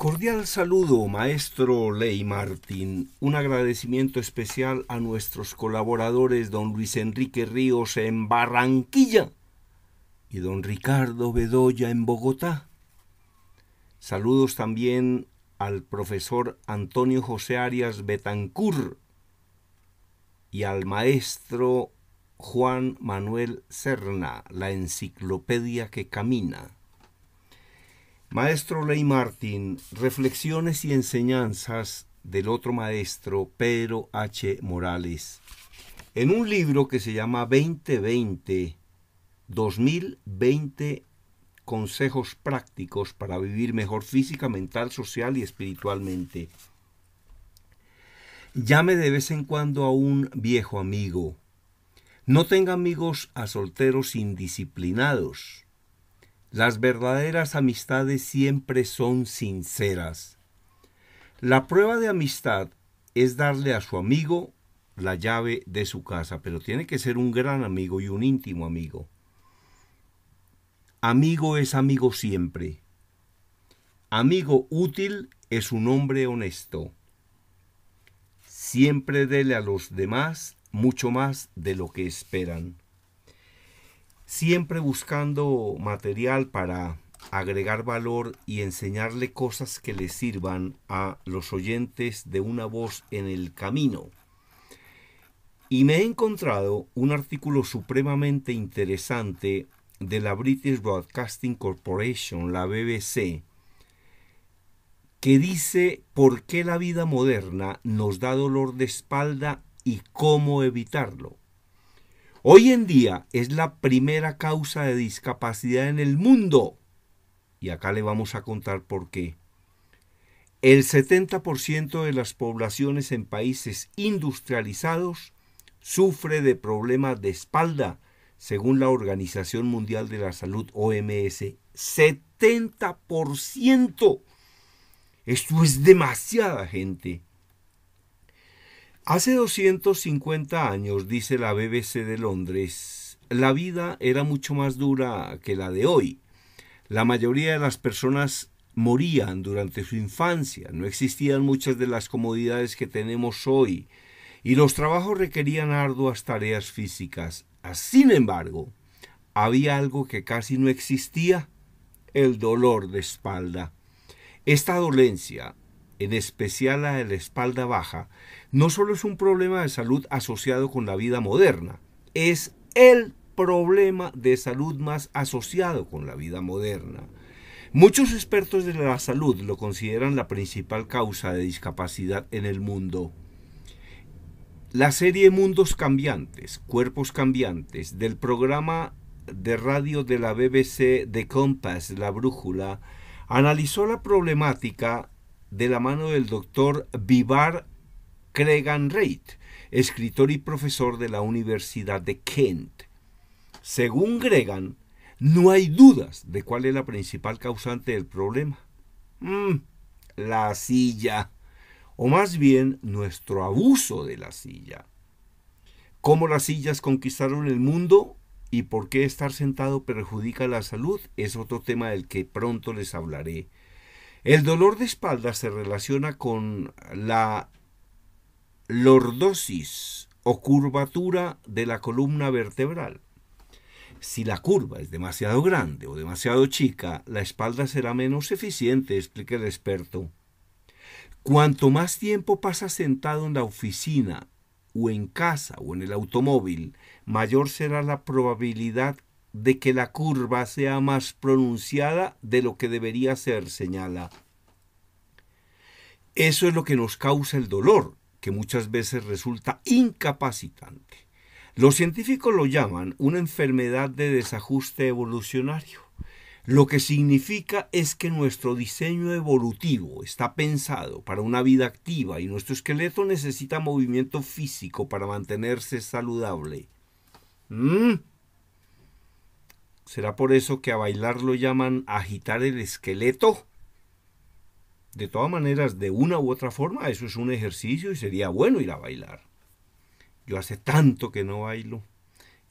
cordial saludo, maestro Ley Martín. Un agradecimiento especial a nuestros colaboradores, don Luis Enrique Ríos en Barranquilla y don Ricardo Bedoya en Bogotá. Saludos también al profesor Antonio José Arias Betancur y al maestro Juan Manuel Serna, la enciclopedia que camina. Maestro Ley Martín, reflexiones y enseñanzas del otro maestro Pedro H. Morales, en un libro que se llama 2020, 2020 consejos prácticos para vivir mejor física, mental, social y espiritualmente. Llame de vez en cuando a un viejo amigo. No tenga amigos a solteros indisciplinados. Las verdaderas amistades siempre son sinceras. La prueba de amistad es darle a su amigo la llave de su casa, pero tiene que ser un gran amigo y un íntimo amigo. Amigo es amigo siempre. Amigo útil es un hombre honesto. Siempre dele a los demás mucho más de lo que esperan siempre buscando material para agregar valor y enseñarle cosas que le sirvan a los oyentes de una voz en el camino. Y me he encontrado un artículo supremamente interesante de la British Broadcasting Corporation, la BBC, que dice por qué la vida moderna nos da dolor de espalda y cómo evitarlo. Hoy en día es la primera causa de discapacidad en el mundo. Y acá le vamos a contar por qué. El 70% de las poblaciones en países industrializados sufre de problemas de espalda, según la Organización Mundial de la Salud OMS. 70%. Esto es demasiada gente. Hace 250 años, dice la BBC de Londres, la vida era mucho más dura que la de hoy. La mayoría de las personas morían durante su infancia, no existían muchas de las comodidades que tenemos hoy, y los trabajos requerían arduas tareas físicas. Sin embargo, había algo que casi no existía, el dolor de espalda. Esta dolencia en especial la de la espalda baja, no solo es un problema de salud asociado con la vida moderna, es el problema de salud más asociado con la vida moderna. Muchos expertos de la salud lo consideran la principal causa de discapacidad en el mundo. La serie Mundos Cambiantes, Cuerpos Cambiantes, del programa de radio de la BBC de Compass, La Brújula, analizó la problemática de la mano del doctor Vivar cregan Reid, escritor y profesor de la Universidad de Kent. Según Gregan, no hay dudas de cuál es la principal causante del problema. Mm, la silla, o más bien nuestro abuso de la silla. Cómo las sillas conquistaron el mundo y por qué estar sentado perjudica la salud es otro tema del que pronto les hablaré. El dolor de espalda se relaciona con la lordosis o curvatura de la columna vertebral. Si la curva es demasiado grande o demasiado chica, la espalda será menos eficiente, explica el experto. Cuanto más tiempo pasa sentado en la oficina o en casa o en el automóvil, mayor será la probabilidad de que la curva sea más pronunciada de lo que debería ser, señala. Eso es lo que nos causa el dolor, que muchas veces resulta incapacitante. Los científicos lo llaman una enfermedad de desajuste evolucionario. Lo que significa es que nuestro diseño evolutivo está pensado para una vida activa y nuestro esqueleto necesita movimiento físico para mantenerse saludable. ¿Mm? ¿Será por eso que a bailar lo llaman agitar el esqueleto? De todas maneras, de una u otra forma, eso es un ejercicio y sería bueno ir a bailar. Yo hace tanto que no bailo.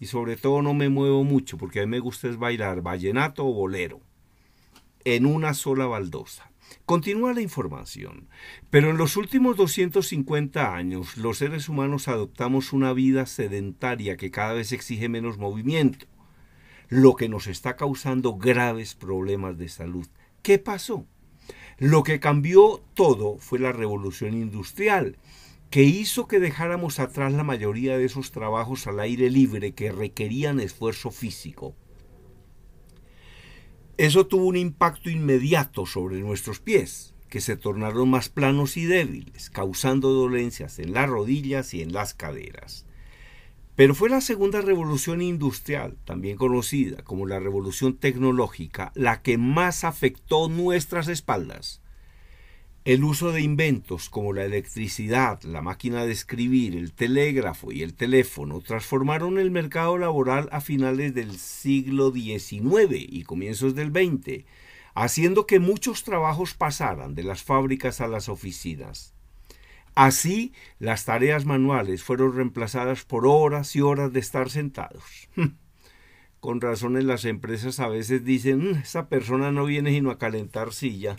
Y sobre todo no me muevo mucho, porque a mí me gusta es bailar vallenato o bolero. En una sola baldosa. Continúa la información. Pero en los últimos 250 años los seres humanos adoptamos una vida sedentaria que cada vez exige menos movimiento lo que nos está causando graves problemas de salud. ¿Qué pasó? Lo que cambió todo fue la revolución industrial, que hizo que dejáramos atrás la mayoría de esos trabajos al aire libre que requerían esfuerzo físico. Eso tuvo un impacto inmediato sobre nuestros pies, que se tornaron más planos y débiles, causando dolencias en las rodillas y en las caderas. Pero fue la segunda revolución industrial, también conocida como la revolución tecnológica, la que más afectó nuestras espaldas. El uso de inventos como la electricidad, la máquina de escribir, el telégrafo y el teléfono transformaron el mercado laboral a finales del siglo XIX y comienzos del XX, haciendo que muchos trabajos pasaran de las fábricas a las oficinas. Así, las tareas manuales fueron reemplazadas por horas y horas de estar sentados. Con razones las empresas a veces dicen, mm, esa persona no viene sino a calentar silla.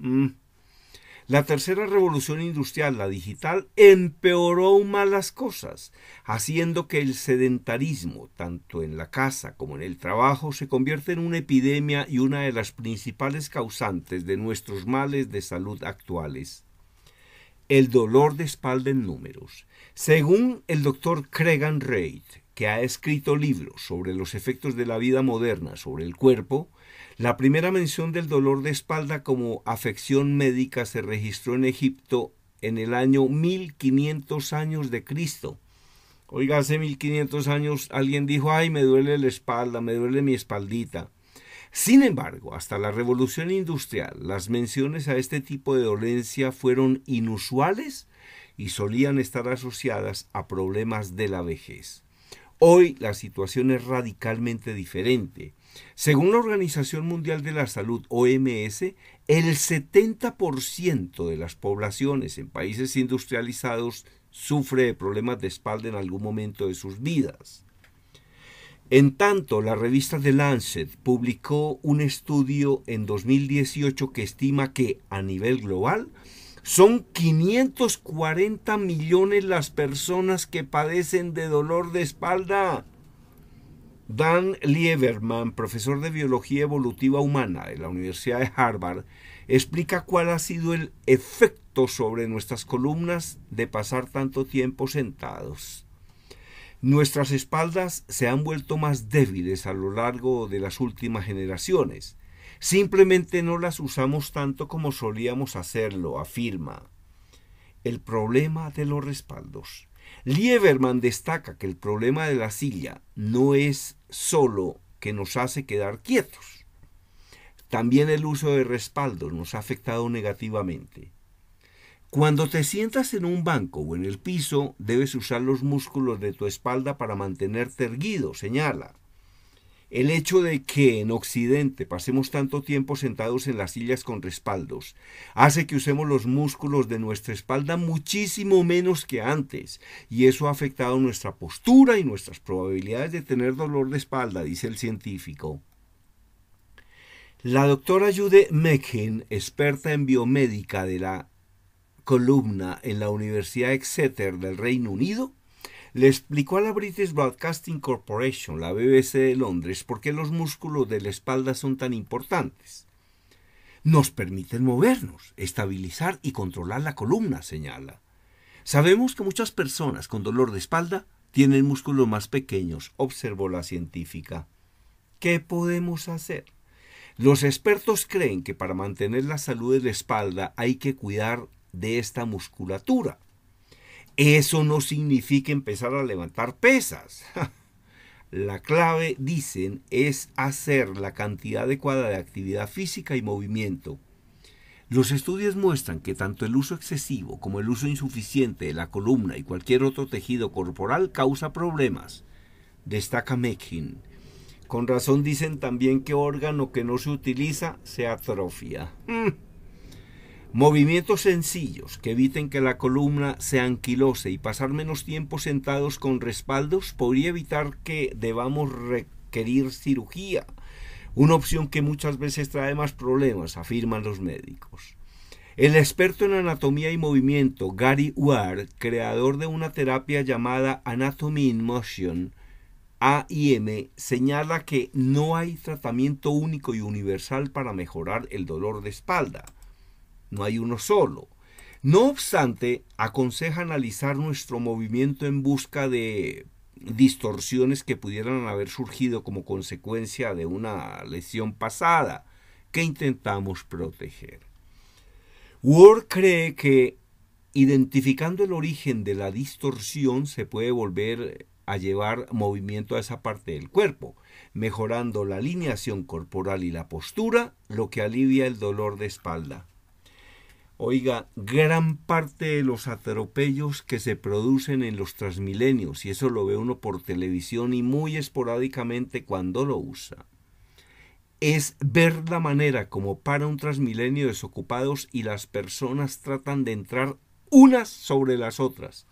Mm. La tercera revolución industrial, la digital, empeoró aún las cosas, haciendo que el sedentarismo, tanto en la casa como en el trabajo, se convierta en una epidemia y una de las principales causantes de nuestros males de salud actuales el dolor de espalda en números. Según el doctor Cregan Reid, que ha escrito libros sobre los efectos de la vida moderna sobre el cuerpo, la primera mención del dolor de espalda como afección médica se registró en Egipto en el año 1500 años de Cristo. Oiga, hace 1500 años alguien dijo, ay, me duele la espalda, me duele mi espaldita. Sin embargo, hasta la revolución industrial, las menciones a este tipo de dolencia fueron inusuales y solían estar asociadas a problemas de la vejez. Hoy la situación es radicalmente diferente. Según la Organización Mundial de la Salud, OMS, el 70% de las poblaciones en países industrializados sufre de problemas de espalda en algún momento de sus vidas. En tanto, la revista The Lancet publicó un estudio en 2018 que estima que a nivel global son 540 millones las personas que padecen de dolor de espalda. Dan Lieberman, profesor de Biología Evolutiva Humana de la Universidad de Harvard, explica cuál ha sido el efecto sobre nuestras columnas de pasar tanto tiempo sentados. Nuestras espaldas se han vuelto más débiles a lo largo de las últimas generaciones. Simplemente no las usamos tanto como solíamos hacerlo, afirma. El problema de los respaldos. Lieberman destaca que el problema de la silla no es solo que nos hace quedar quietos. También el uso de respaldos nos ha afectado negativamente. Cuando te sientas en un banco o en el piso, debes usar los músculos de tu espalda para mantenerte erguido, señala. El hecho de que en Occidente pasemos tanto tiempo sentados en las sillas con respaldos hace que usemos los músculos de nuestra espalda muchísimo menos que antes, y eso ha afectado nuestra postura y nuestras probabilidades de tener dolor de espalda, dice el científico. La doctora Jude Mekin, experta en biomédica de la columna en la Universidad Exeter del Reino Unido, le explicó a la British Broadcasting Corporation, la BBC de Londres, por qué los músculos de la espalda son tan importantes. Nos permiten movernos, estabilizar y controlar la columna, señala. Sabemos que muchas personas con dolor de espalda tienen músculos más pequeños, observó la científica. ¿Qué podemos hacer? Los expertos creen que para mantener la salud de la espalda hay que cuidar de esta musculatura. Eso no significa empezar a levantar pesas. La clave, dicen, es hacer la cantidad adecuada de actividad física y movimiento. Los estudios muestran que tanto el uso excesivo como el uso insuficiente de la columna y cualquier otro tejido corporal causa problemas. Destaca Mekin. Con razón dicen también que órgano que no se utiliza se atrofia. Mm. Movimientos sencillos que eviten que la columna se anquilose y pasar menos tiempo sentados con respaldos podría evitar que debamos requerir cirugía, una opción que muchas veces trae más problemas, afirman los médicos. El experto en anatomía y movimiento Gary Ward, creador de una terapia llamada Anatomy in Motion, AIM, señala que no hay tratamiento único y universal para mejorar el dolor de espalda no hay uno solo. No obstante, aconseja analizar nuestro movimiento en busca de distorsiones que pudieran haber surgido como consecuencia de una lesión pasada que intentamos proteger. Ward cree que identificando el origen de la distorsión se puede volver a llevar movimiento a esa parte del cuerpo, mejorando la alineación corporal y la postura, lo que alivia el dolor de espalda. Oiga, gran parte de los atropellos que se producen en los transmilenios, y eso lo ve uno por televisión y muy esporádicamente cuando lo usa, es ver la manera como para un transmilenio desocupados y las personas tratan de entrar unas sobre las otras.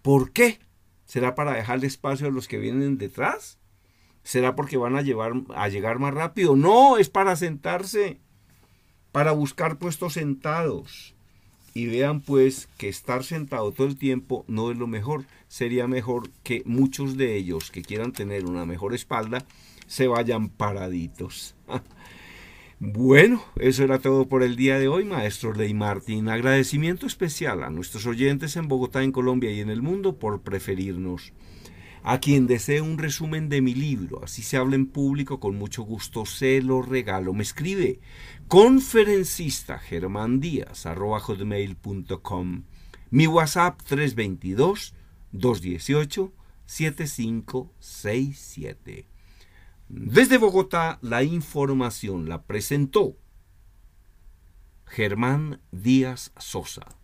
¿Por qué? ¿Será para dejarle espacio a los que vienen detrás? ¿Será porque van a, llevar, a llegar más rápido? No, es para sentarse para buscar puestos sentados. Y vean pues que estar sentado todo el tiempo no es lo mejor. Sería mejor que muchos de ellos que quieran tener una mejor espalda se vayan paraditos. Bueno, eso era todo por el día de hoy, maestro Ley Martín. Agradecimiento especial a nuestros oyentes en Bogotá, en Colombia y en el mundo por preferirnos. A quien desee un resumen de mi libro, así se habla en público, con mucho gusto se lo regalo. Me escribe conferencista germán díaz arroba Mi WhatsApp 322 218 7567. Desde Bogotá la información la presentó Germán Díaz Sosa.